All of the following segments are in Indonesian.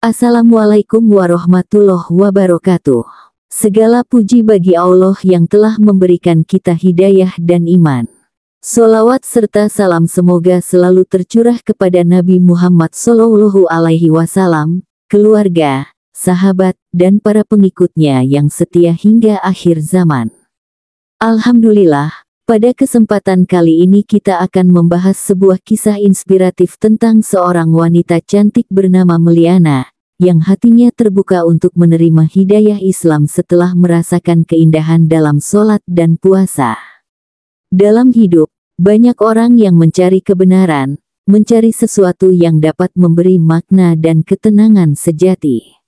Assalamualaikum warahmatullahi wabarakatuh. Segala puji bagi Allah yang telah memberikan kita hidayah dan iman. Solawat serta salam semoga selalu tercurah kepada Nabi Muhammad Sallallahu Alaihi Wasallam, keluarga, sahabat, dan para pengikutnya yang setia hingga akhir zaman. Alhamdulillah, pada kesempatan kali ini kita akan membahas sebuah kisah inspiratif tentang seorang wanita cantik bernama Meliana, yang hatinya terbuka untuk menerima hidayah Islam setelah merasakan keindahan dalam sholat dan puasa. Dalam hidup, banyak orang yang mencari kebenaran, mencari sesuatu yang dapat memberi makna dan ketenangan sejati.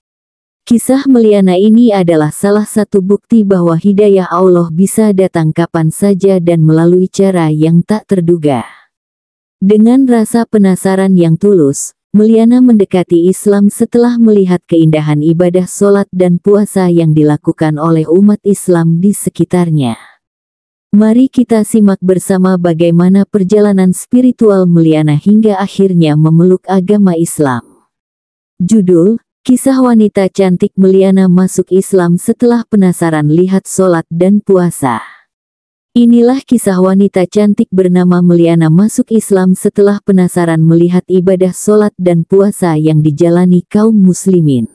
Kisah Meliana ini adalah salah satu bukti bahwa hidayah Allah bisa datang kapan saja dan melalui cara yang tak terduga. Dengan rasa penasaran yang tulus, Meliana mendekati Islam setelah melihat keindahan ibadah solat dan puasa yang dilakukan oleh umat Islam di sekitarnya. Mari kita simak bersama bagaimana perjalanan spiritual Meliana hingga akhirnya memeluk agama Islam. Judul, Kisah wanita cantik Meliana masuk Islam setelah penasaran lihat sholat dan puasa. Inilah kisah wanita cantik bernama Meliana masuk Islam setelah penasaran melihat ibadah sholat dan puasa yang dijalani kaum muslimin.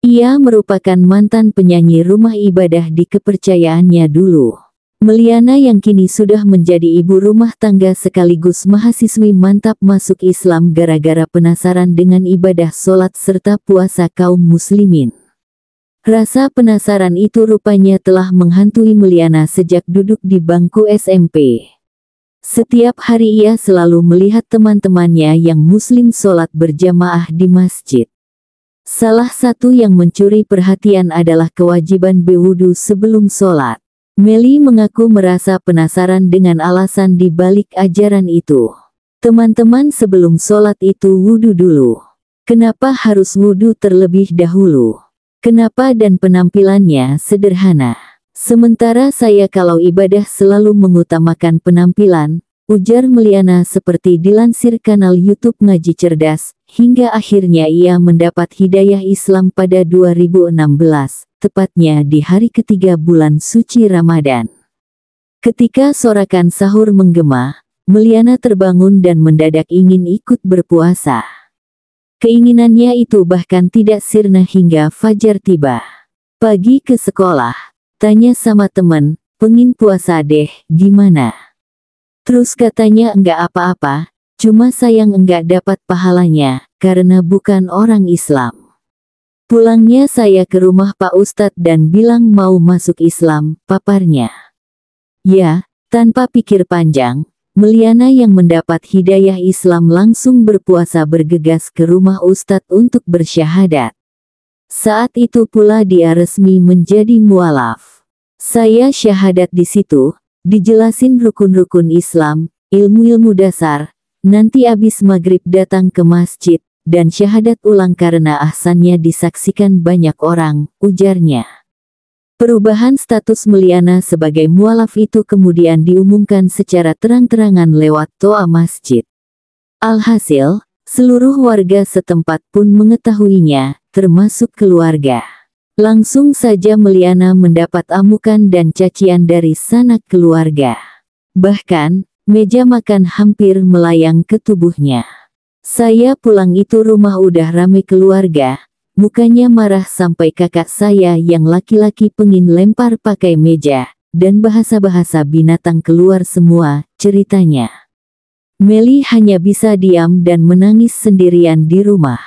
Ia merupakan mantan penyanyi rumah ibadah di kepercayaannya dulu. Meliana yang kini sudah menjadi ibu rumah tangga sekaligus mahasiswi mantap masuk Islam gara-gara penasaran dengan ibadah sholat serta puasa kaum muslimin. Rasa penasaran itu rupanya telah menghantui Meliana sejak duduk di bangku SMP. Setiap hari ia selalu melihat teman-temannya yang muslim sholat berjamaah di masjid. Salah satu yang mencuri perhatian adalah kewajiban berwudu sebelum sholat. Meli mengaku merasa penasaran dengan alasan di balik ajaran itu. Teman-teman sebelum sholat itu wudhu dulu. Kenapa harus wudhu terlebih dahulu? Kenapa dan penampilannya sederhana? Sementara saya kalau ibadah selalu mengutamakan penampilan, ujar Meliana seperti dilansir kanal YouTube Ngaji Cerdas, hingga akhirnya ia mendapat hidayah Islam pada 2016 tepatnya di hari ketiga bulan suci Ramadan. Ketika sorakan sahur menggema, Meliana terbangun dan mendadak ingin ikut berpuasa. Keinginannya itu bahkan tidak sirna hingga fajar tiba. Pagi ke sekolah, tanya sama teman, pengin puasa deh, gimana? Terus katanya enggak apa-apa, cuma sayang enggak dapat pahalanya, karena bukan orang Islam. Pulangnya saya ke rumah Pak Ustadz dan bilang mau masuk Islam, paparnya. Ya, tanpa pikir panjang, Meliana yang mendapat hidayah Islam langsung berpuasa bergegas ke rumah Ustadz untuk bersyahadat. Saat itu pula dia resmi menjadi mualaf. Saya syahadat di situ, dijelasin rukun-rukun Islam, ilmu-ilmu dasar, nanti abis maghrib datang ke masjid, dan syahadat ulang karena ahsannya disaksikan banyak orang, ujarnya. Perubahan status Meliana sebagai mualaf itu kemudian diumumkan secara terang-terangan lewat toa masjid. Alhasil, seluruh warga setempat pun mengetahuinya, termasuk keluarga. Langsung saja Meliana mendapat amukan dan cacian dari sanak keluarga. Bahkan, meja makan hampir melayang ke tubuhnya. Saya pulang itu rumah udah rame keluarga, mukanya marah sampai kakak saya yang laki-laki pengin lempar pakai meja, dan bahasa-bahasa binatang keluar semua, ceritanya. Meli hanya bisa diam dan menangis sendirian di rumah.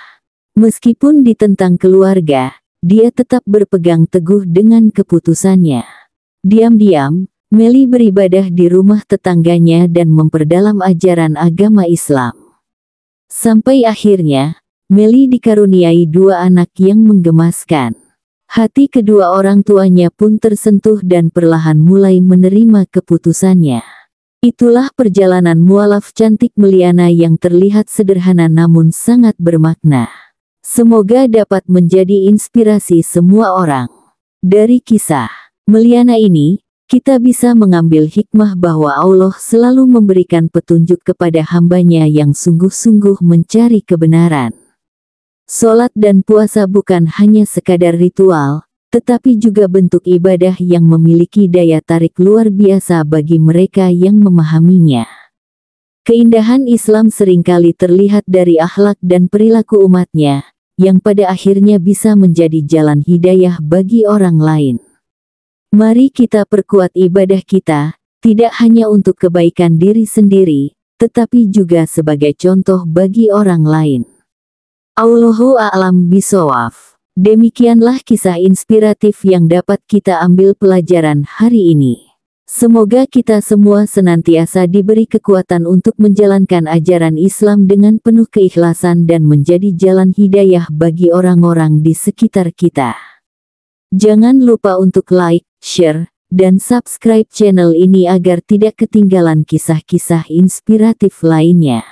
Meskipun ditentang keluarga, dia tetap berpegang teguh dengan keputusannya. Diam-diam, Meli beribadah di rumah tetangganya dan memperdalam ajaran agama Islam. Sampai akhirnya, Meli dikaruniai dua anak yang menggemaskan. Hati kedua orang tuanya pun tersentuh dan perlahan mulai menerima keputusannya. Itulah perjalanan mualaf cantik Meliana yang terlihat sederhana namun sangat bermakna. Semoga dapat menjadi inspirasi semua orang. Dari kisah Meliana ini, kita bisa mengambil hikmah bahwa Allah selalu memberikan petunjuk kepada hambanya yang sungguh-sungguh mencari kebenaran. Solat dan puasa bukan hanya sekadar ritual, tetapi juga bentuk ibadah yang memiliki daya tarik luar biasa bagi mereka yang memahaminya. Keindahan Islam seringkali terlihat dari akhlak dan perilaku umatnya, yang pada akhirnya bisa menjadi jalan hidayah bagi orang lain. Mari kita perkuat ibadah kita, tidak hanya untuk kebaikan diri sendiri, tetapi juga sebagai contoh bagi orang lain. Allahu a'lam bisawaf. Demikianlah kisah inspiratif yang dapat kita ambil pelajaran hari ini. Semoga kita semua senantiasa diberi kekuatan untuk menjalankan ajaran Islam dengan penuh keikhlasan dan menjadi jalan hidayah bagi orang-orang di sekitar kita. Jangan lupa untuk like, share, dan subscribe channel ini agar tidak ketinggalan kisah-kisah inspiratif lainnya.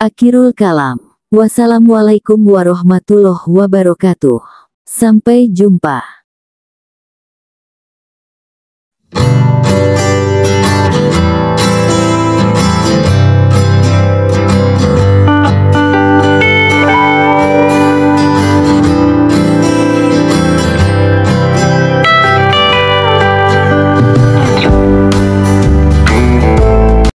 Akhirul kalam. Wassalamualaikum warahmatullahi wabarakatuh. Sampai jumpa.